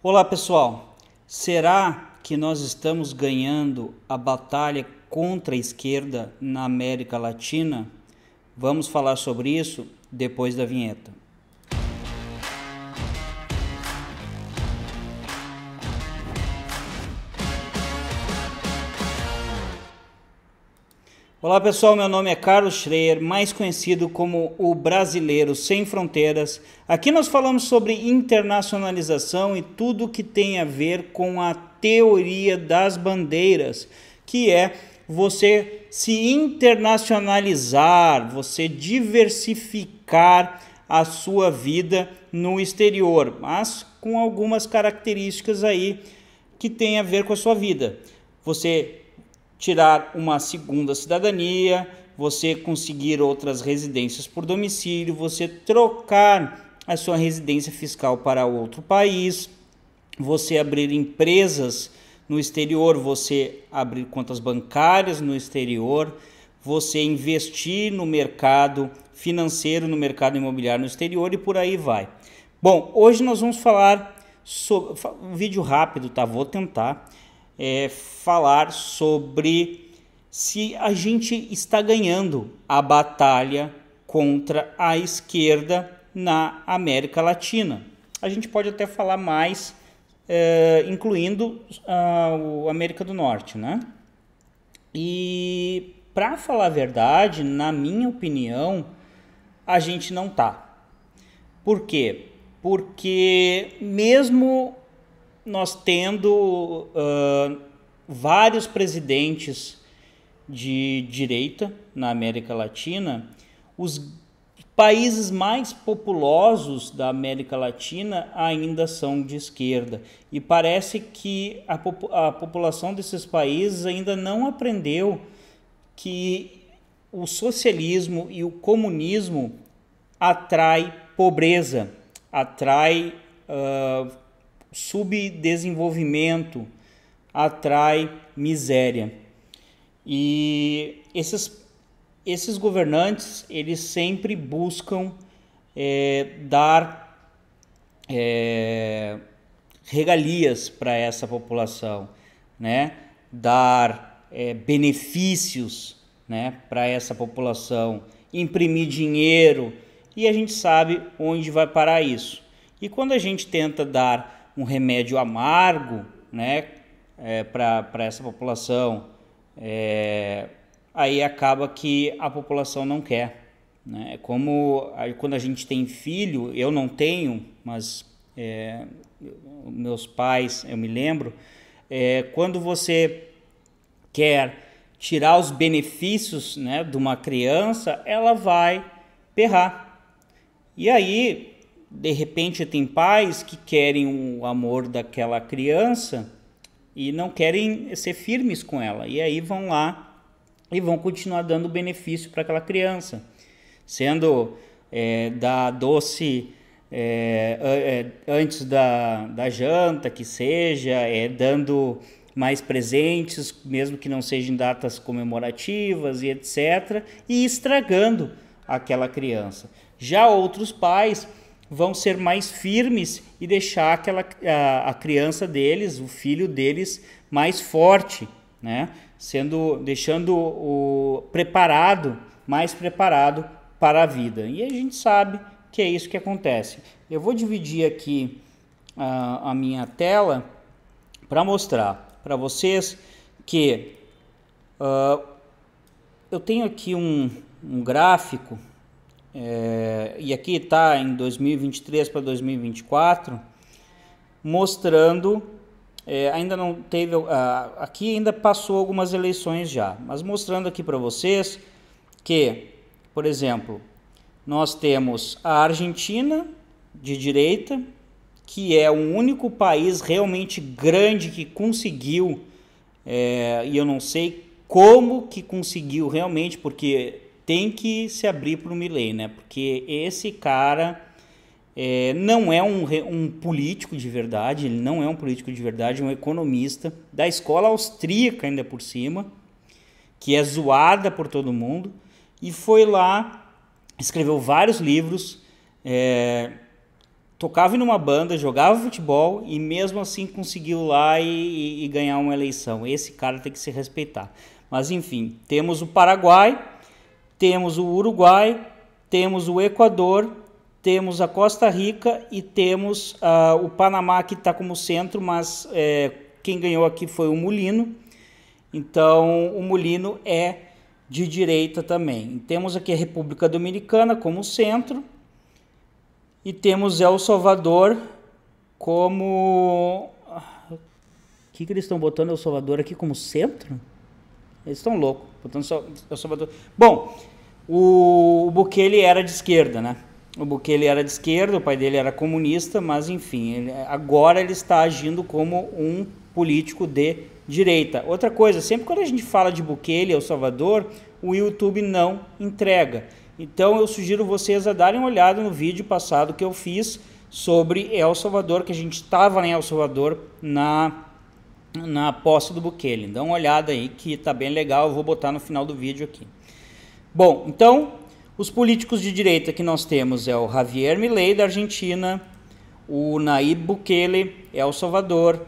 Olá pessoal, será que nós estamos ganhando a batalha contra a esquerda na América Latina? Vamos falar sobre isso depois da vinheta. Olá pessoal, meu nome é Carlos Schreier, mais conhecido como o Brasileiro Sem Fronteiras. Aqui nós falamos sobre internacionalização e tudo que tem a ver com a teoria das bandeiras, que é você se internacionalizar, você diversificar a sua vida no exterior, mas com algumas características aí que tem a ver com a sua vida. Você tirar uma segunda cidadania, você conseguir outras residências por domicílio, você trocar a sua residência fiscal para outro país, você abrir empresas no exterior, você abrir contas bancárias no exterior, você investir no mercado financeiro, no mercado imobiliário no exterior e por aí vai. Bom, hoje nós vamos falar sobre um vídeo rápido, tá? Vou tentar é, falar sobre se a gente está ganhando a batalha contra a esquerda na América Latina. A gente pode até falar mais, é, incluindo a ah, América do Norte, né? E para falar a verdade, na minha opinião, a gente não tá. Por quê? Porque mesmo nós tendo uh, vários presidentes de direita na América Latina, os países mais populosos da América Latina ainda são de esquerda. E parece que a, pop a população desses países ainda não aprendeu que o socialismo e o comunismo atrai pobreza, atrai uh, subdesenvolvimento atrai miséria. E esses, esses governantes, eles sempre buscam é, dar é, regalias para essa população, né? dar é, benefícios né, para essa população, imprimir dinheiro, e a gente sabe onde vai parar isso. E quando a gente tenta dar um remédio amargo né, é, para essa população, é, aí acaba que a população não quer. Né? É como quando a gente tem filho, eu não tenho, mas é, meus pais, eu me lembro, é, quando você quer tirar os benefícios né, de uma criança, ela vai perrar. E aí de repente tem pais que querem o amor daquela criança e não querem ser firmes com ela. E aí vão lá e vão continuar dando benefício para aquela criança, sendo é, da doce é, é antes da, da janta, que seja, é, dando mais presentes, mesmo que não sejam datas comemorativas e etc., e estragando aquela criança. Já outros pais vão ser mais firmes e deixar aquela, a, a criança deles, o filho deles, mais forte, né? Sendo, deixando o preparado, mais preparado para a vida. E a gente sabe que é isso que acontece. Eu vou dividir aqui a, a minha tela para mostrar para vocês que uh, eu tenho aqui um, um gráfico é, e aqui está em 2023 para 2024, mostrando, é, ainda não teve, aqui ainda passou algumas eleições já, mas mostrando aqui para vocês que, por exemplo, nós temos a Argentina de direita, que é o único país realmente grande que conseguiu, é, e eu não sei como que conseguiu realmente, porque tem que se abrir para o Milley, né? Porque esse cara é, não é um, um, político de verdade, ele não é um político de verdade, é um economista da escola austríaca ainda por cima, que é zoada por todo mundo, e foi lá, escreveu vários livros, é, tocava numa banda, jogava futebol e mesmo assim conseguiu lá e, e, e ganhar uma eleição. Esse cara tem que se respeitar. Mas enfim, temos o Paraguai temos o Uruguai, temos o Equador, temos a Costa Rica e temos uh, o Panamá que está como centro, mas é, quem ganhou aqui foi o Mulino. Então o Mulino é de direita também. Temos aqui a República Dominicana como centro e temos El Salvador como. Ah, o que, que eles estão botando El Salvador aqui como centro? Eles estão loucos. Portanto, só, eu só Bom, o, o Bukele era de esquerda, né? O Bukele era de esquerda, o pai dele era comunista, mas enfim, ele, agora ele está agindo como um político de direita. Outra coisa, sempre quando a gente fala de Bukele El é Salvador, o YouTube não entrega. Então eu sugiro vocês a darem uma olhada no vídeo passado que eu fiz sobre El Salvador, que a gente estava em El Salvador na na posse do Bukele. Dá uma olhada aí que tá bem legal, eu vou botar no final do vídeo aqui. Bom, então, os políticos de direita que nós temos é o Javier Milei da Argentina, o Nayib Bukele é o Salvador,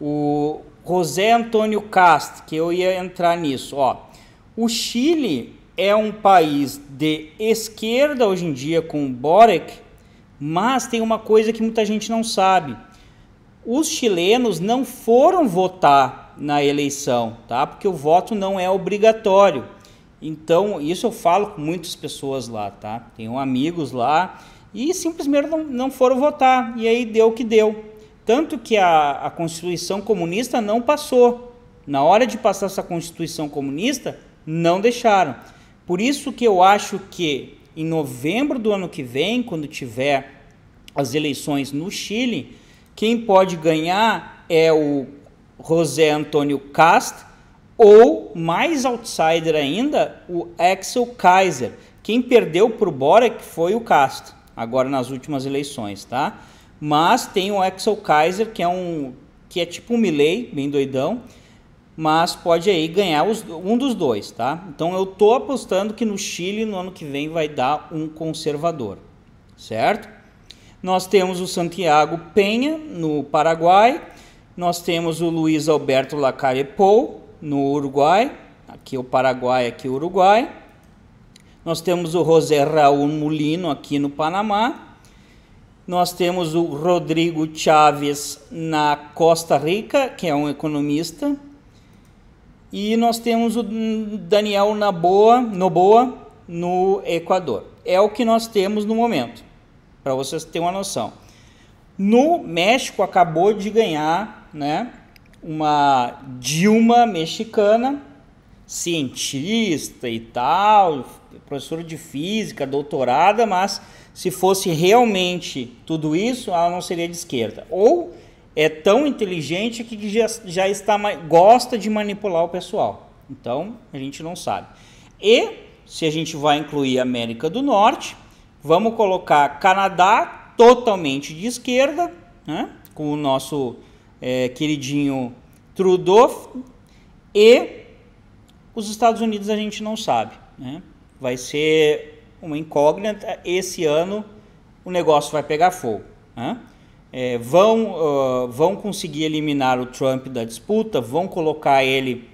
o José Antônio Cast, que eu ia entrar nisso, ó. O Chile é um país de esquerda hoje em dia com o Boric, mas tem uma coisa que muita gente não sabe os chilenos não foram votar na eleição, tá? Porque o voto não é obrigatório. Então, isso eu falo com muitas pessoas lá, tá? Tenho amigos lá e simplesmente não, não foram votar. E aí deu o que deu. Tanto que a, a Constituição comunista não passou. Na hora de passar essa Constituição comunista, não deixaram. Por isso que eu acho que em novembro do ano que vem, quando tiver as eleições no Chile, quem pode ganhar é o José Antônio Cast ou, mais outsider ainda, o Axel Kaiser. Quem perdeu para o Borek foi o Cast, agora nas últimas eleições, tá? Mas tem o Axel Kaiser, que é um que é tipo um Milley, bem doidão, mas pode aí ganhar os, um dos dois, tá? Então eu tô apostando que no Chile no ano que vem vai dar um conservador, certo? Nós temos o Santiago Penha, no Paraguai. Nós temos o Luiz Alberto Lacarepou, no Uruguai. Aqui o Paraguai, aqui o Uruguai. Nós temos o José Raul Mulino, aqui no Panamá. Nós temos o Rodrigo Chaves na Costa Rica, que é um economista. E nós temos o Daniel Naboa, Noboa no Equador. É o que nós temos no momento para vocês terem uma noção. No México acabou de ganhar, né, uma Dilma mexicana, cientista e tal, professora de física, doutorada, mas se fosse realmente tudo isso, ela não seria de esquerda. Ou é tão inteligente que já, já está gosta de manipular o pessoal. Então, a gente não sabe. E se a gente vai incluir a América do Norte, Vamos colocar Canadá totalmente de esquerda, né? com o nosso é, queridinho Trudeau, e os Estados Unidos a gente não sabe. Né? Vai ser uma incógnita. Esse ano o negócio vai pegar fogo. Né? É, vão, uh, vão conseguir eliminar o Trump da disputa, vão colocar ele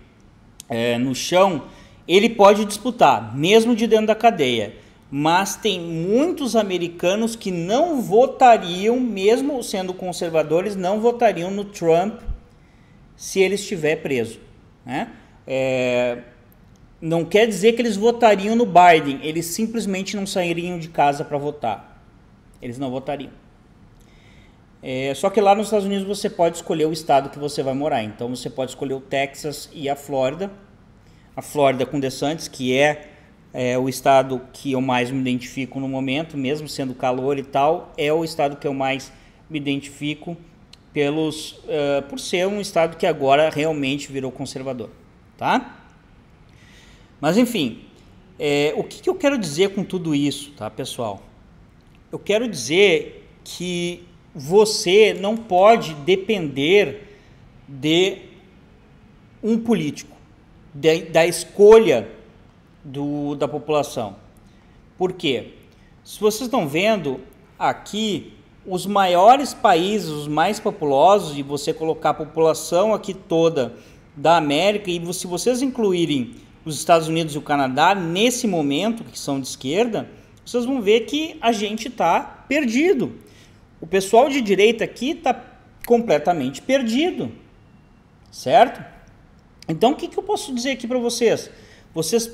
é, no chão. Ele pode disputar, mesmo de dentro da cadeia mas tem muitos americanos que não votariam, mesmo sendo conservadores, não votariam no Trump se ele estiver preso. Né? É, não quer dizer que eles votariam no Biden, eles simplesmente não sairiam de casa para votar. Eles não votariam. É, só que lá nos Estados Unidos você pode escolher o estado que você vai morar. Então você pode escolher o Texas e a Flórida. A Flórida com DeSantis, que é é o estado que eu mais me identifico no momento, mesmo sendo calor e tal, é o estado que eu mais me identifico pelos, uh, por ser um estado que agora realmente virou conservador, tá? Mas enfim, é, o que, que eu quero dizer com tudo isso, tá, pessoal? Eu quero dizer que você não pode depender de um político, de, da escolha do, da população. Por quê? Se vocês estão vendo aqui, os maiores países, os mais populosos, e você colocar a população aqui toda da América, e se vocês incluírem os Estados Unidos e o Canadá nesse momento, que são de esquerda, vocês vão ver que a gente está perdido. O pessoal de direita aqui está completamente perdido, certo? Então, o que, que eu posso dizer aqui para vocês? Vocês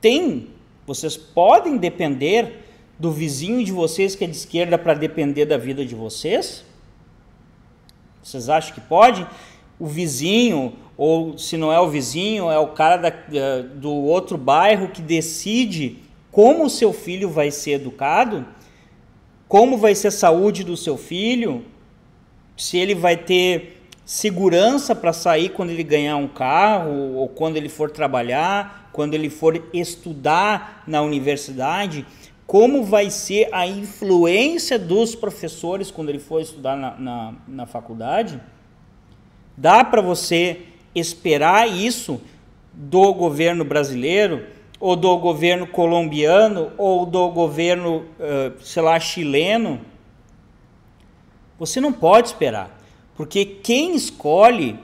tem, vocês podem depender do vizinho de vocês que é de esquerda para depender da vida de vocês? Vocês acham que pode? O vizinho, ou se não é o vizinho, é o cara da, do outro bairro que decide como o seu filho vai ser educado, como vai ser a saúde do seu filho, se ele vai ter segurança para sair quando ele ganhar um carro ou quando ele for trabalhar, quando ele for estudar na universidade, como vai ser a influência dos professores quando ele for estudar na, na, na faculdade? Dá para você esperar isso do governo brasileiro, ou do governo colombiano, ou do governo, sei lá, chileno? Você não pode esperar, porque quem escolhe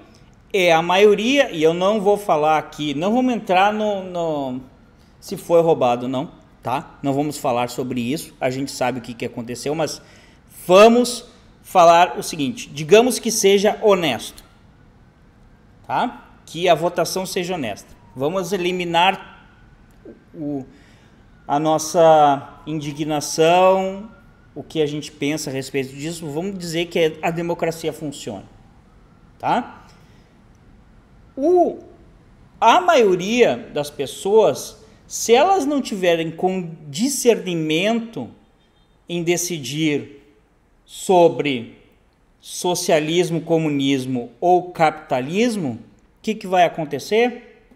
é, a maioria, e eu não vou falar aqui, não vamos entrar no, no se foi roubado não, tá? Não vamos falar sobre isso, a gente sabe o que, que aconteceu, mas vamos falar o seguinte: digamos que seja honesto, tá? Que a votação seja honesta. Vamos eliminar o, a nossa indignação, o que a gente pensa a respeito disso. Vamos dizer que a democracia funciona, tá? O, a maioria das pessoas, se elas não tiverem com discernimento em decidir sobre socialismo, comunismo ou capitalismo, o que, que vai acontecer?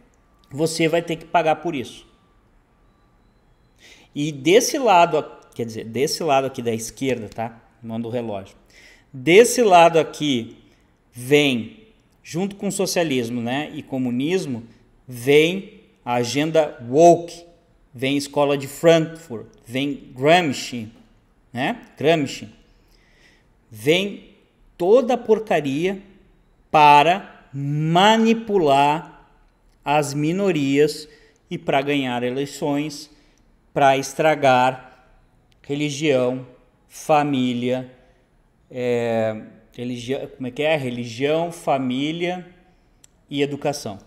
Você vai ter que pagar por isso. E desse lado, quer dizer, desse lado aqui da esquerda, tá? Manda o relógio. Desse lado aqui vem junto com o socialismo né, e comunismo, vem a agenda woke, vem escola de Frankfurt, vem Gramsci, né? Gramsci. Vem toda a porcaria para manipular as minorias e para ganhar eleições, para estragar religião, família, é, Religião, como é que é? Religião, família e educação.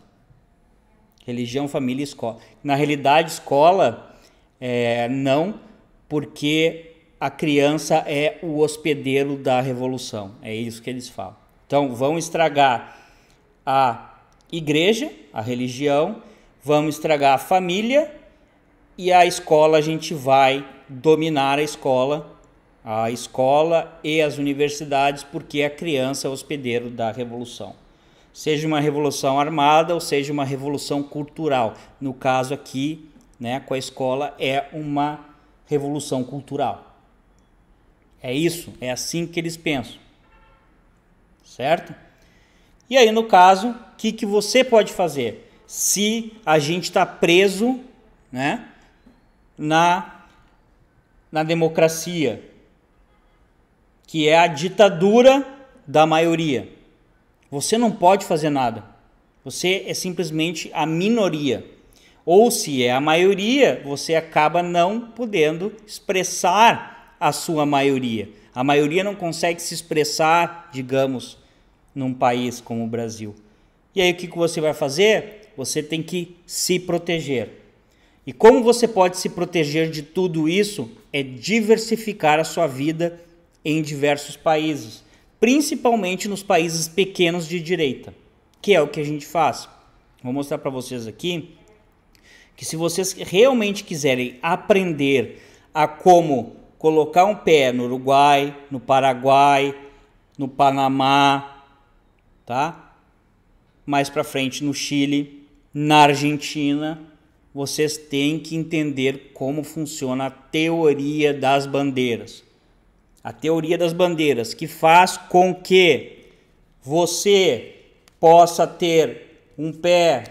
Religião, família e escola. Na realidade, escola é, não, porque a criança é o hospedeiro da revolução. É isso que eles falam. Então, vão estragar a igreja, a religião, vamos estragar a família e a escola a gente vai dominar a escola a escola e as universidades, porque a criança é hospedeiro da revolução. Seja uma revolução armada ou seja uma revolução cultural. No caso aqui, né, com a escola, é uma revolução cultural. É isso, é assim que eles pensam. Certo? E aí, no caso, o que, que você pode fazer? Se a gente está preso né, na, na democracia, que é a ditadura da maioria. Você não pode fazer nada. Você é simplesmente a minoria. Ou se é a maioria, você acaba não podendo expressar a sua maioria. A maioria não consegue se expressar, digamos, num país como o Brasil. E aí o que, você vai fazer? Você tem que se proteger. E como você pode se proteger de tudo isso? É diversificar a sua vida em diversos países, principalmente nos países pequenos de direita, que é o que a gente faz. Vou mostrar para vocês aqui que se vocês realmente quiserem aprender a como colocar um pé no Uruguai, no Paraguai, no Panamá, tá? Mais para frente no Chile, na Argentina, vocês têm que entender como funciona a teoria das bandeiras a teoria das bandeiras, que faz com que você possa ter um pé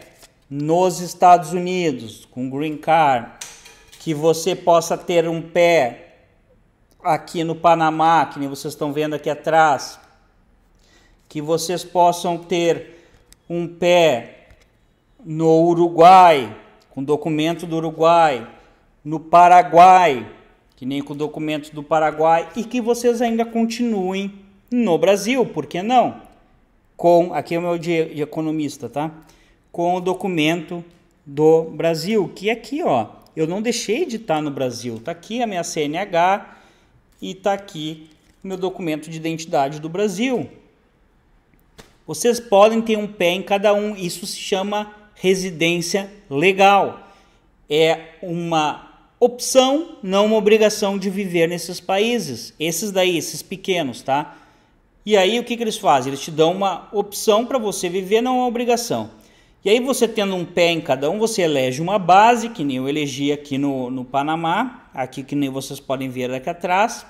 nos Estados Unidos com green card, que você possa ter um pé aqui no Panamá, que nem vocês estão vendo aqui atrás, que vocês possam ter um pé no Uruguai, com documento do Uruguai, no Paraguai, que nem com documentos do Paraguai, e que vocês ainda continuem no Brasil, por que não? Com, aqui é o meu de, de economista, tá? Com o documento do Brasil, que aqui, ó, eu não deixei de estar tá no Brasil, tá aqui a minha CNH e tá aqui o meu documento de identidade do Brasil. Vocês podem ter um pé em cada um, isso se chama residência legal. É uma opção, não uma obrigação de viver nesses países. Esses daí, esses pequenos, tá? E aí o que, que eles fazem? Eles te dão uma opção para você viver, não uma obrigação. E aí você tendo um pé em cada um, você elege uma base, que nem eu elegi aqui no, no Panamá, aqui que nem vocês podem ver daqui atrás,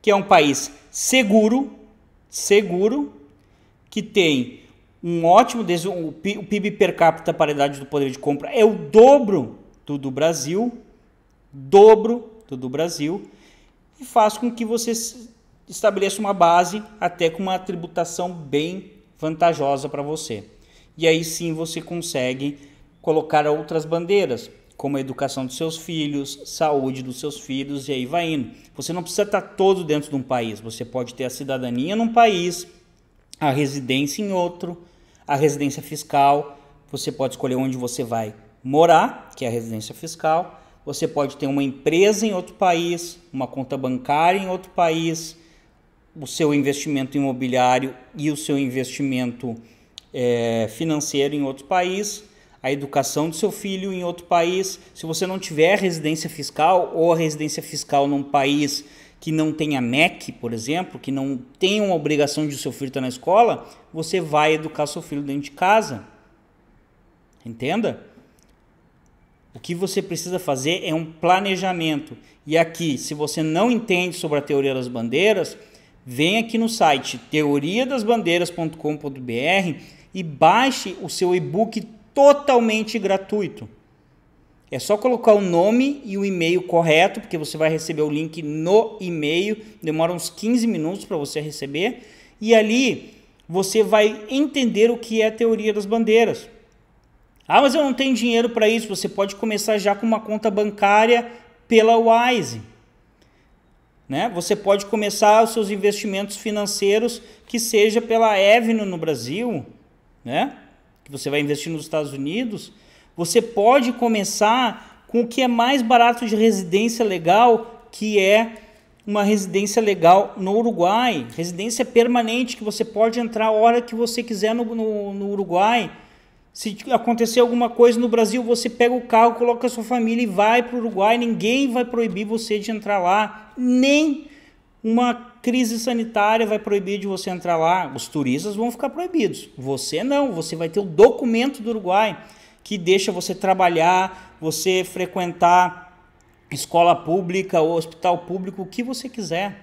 que é um país seguro, seguro, que tem um ótimo, o PIB per capita, paridade do poder de compra é o dobro do, do Brasil, dobro do do Brasil, e faz com que você estabeleça uma base até com uma tributação bem vantajosa para você. E aí sim você consegue colocar outras bandeiras, como a educação dos seus filhos, saúde dos seus filhos e aí vai indo. Você não precisa estar tá todo dentro de um país, você pode ter a cidadania num país, a residência em outro, a residência fiscal, você pode escolher onde você vai morar, que é a residência fiscal, você pode ter uma empresa em outro país, uma conta bancária em outro país, o seu investimento imobiliário e o seu investimento é, financeiro em outro país, a educação do seu filho em outro país. Se você não tiver residência fiscal ou residência fiscal num país que não tenha MEC, por exemplo, que não tenha uma obrigação de seu filho estar na escola, você vai educar seu filho dentro de casa. Entenda? O que você precisa fazer é um planejamento. E aqui, se você não entende sobre a teoria das bandeiras, vem aqui no site teoriadasbandeiras.com.br e baixe o seu e-book totalmente gratuito. É só colocar o nome e o e-mail correto, porque você vai receber o link no e-mail, demora uns 15 minutos para você receber, e ali você vai entender o que é a teoria das bandeiras. Ah, mas eu não tenho dinheiro para isso. Você pode começar já com uma conta bancária pela Wise. Né? Você pode começar os seus investimentos financeiros que seja pela Avenue no Brasil, né? que você vai investir nos Estados Unidos. Você pode começar com o que é mais barato de residência legal, que é uma residência legal no Uruguai, residência permanente que você pode entrar a hora que você quiser no, no, no Uruguai se acontecer alguma coisa no Brasil, você pega o carro, coloca a sua família e vai para o Uruguai. Ninguém vai proibir você de entrar lá. Nem uma crise sanitária vai proibir de você entrar lá. Os turistas vão ficar proibidos. Você não. Você vai ter o documento do Uruguai que deixa você trabalhar, você frequentar escola pública ou hospital público, o que você quiser.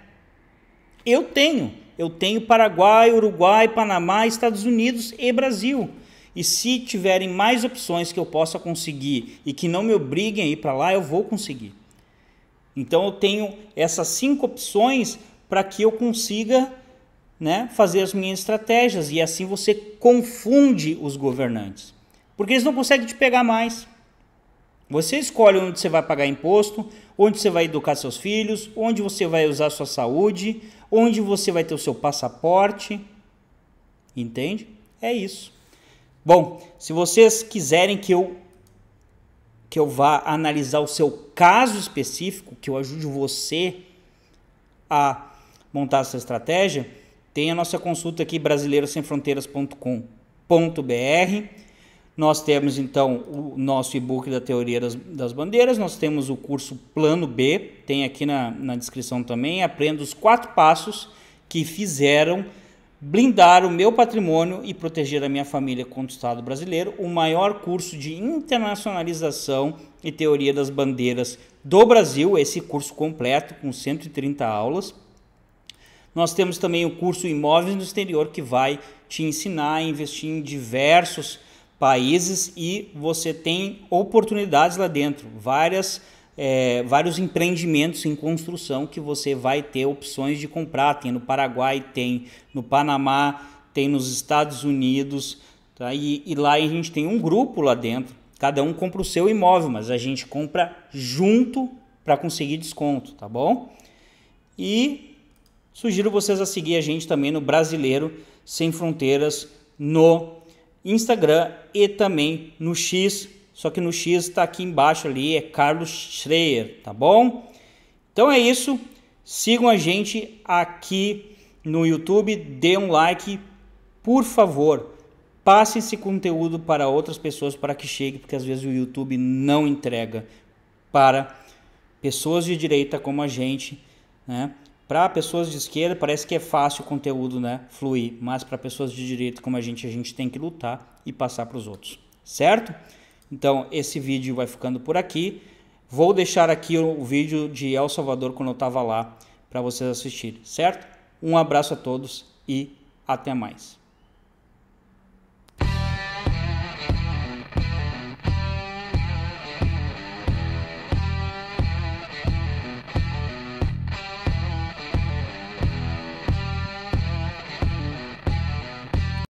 Eu tenho. Eu tenho Paraguai, Uruguai, Panamá, Estados Unidos e Brasil. E se tiverem mais opções que eu possa conseguir e que não me obriguem a ir para lá, eu vou conseguir. Então eu tenho essas cinco opções para que eu consiga né, fazer as minhas estratégias e assim você confunde os governantes, porque eles não conseguem te pegar mais. Você escolhe onde você vai pagar imposto, onde você vai educar seus filhos, onde você vai usar sua saúde, onde você vai ter o seu passaporte. Entende? É isso. Bom, se vocês quiserem que eu que eu vá analisar o seu caso específico, que eu ajude você a montar essa estratégia, tem a nossa consulta aqui brasileirosemfronteiras.com.br. Nós temos então o nosso e-book da Teoria das, das, Bandeiras, nós temos o curso Plano B, tem aqui na, na descrição também. Aprenda os quatro passos que fizeram blindar o meu patrimônio e proteger a minha família contra o Estado brasileiro, o maior curso de internacionalização e teoria das bandeiras do Brasil, esse curso completo com 130 aulas. Nós temos também o curso Imóveis no Exterior que vai te ensinar a investir em diversos países e você tem oportunidades lá dentro, várias é, vários empreendimentos em construção que você vai ter opções de comprar. Tem no Paraguai, tem no Panamá, tem nos Estados Unidos. Tá? E, e lá a gente tem um grupo lá dentro. Cada um compra o seu imóvel, mas a gente compra junto para conseguir desconto, tá bom? E sugiro vocês a seguir a gente também no Brasileiro Sem Fronteiras no Instagram e também no X só que no X está aqui embaixo ali, é Carlos Schreier, tá bom? Então é isso. Sigam a gente aqui no YouTube, dê um like, por favor. Passe esse conteúdo para outras pessoas para que chegue, porque às vezes o YouTube não entrega para pessoas de direita como a gente, né? Para pessoas de esquerda parece que é fácil o conteúdo, né, fluir, mas para pessoas de direita como a gente, a gente tem que lutar e passar para os outros, certo? Então, esse vídeo vai ficando por aqui. Vou deixar aqui o vídeo de El Salvador quando eu estava lá para vocês assistirem, certo? Um abraço a todos e até mais.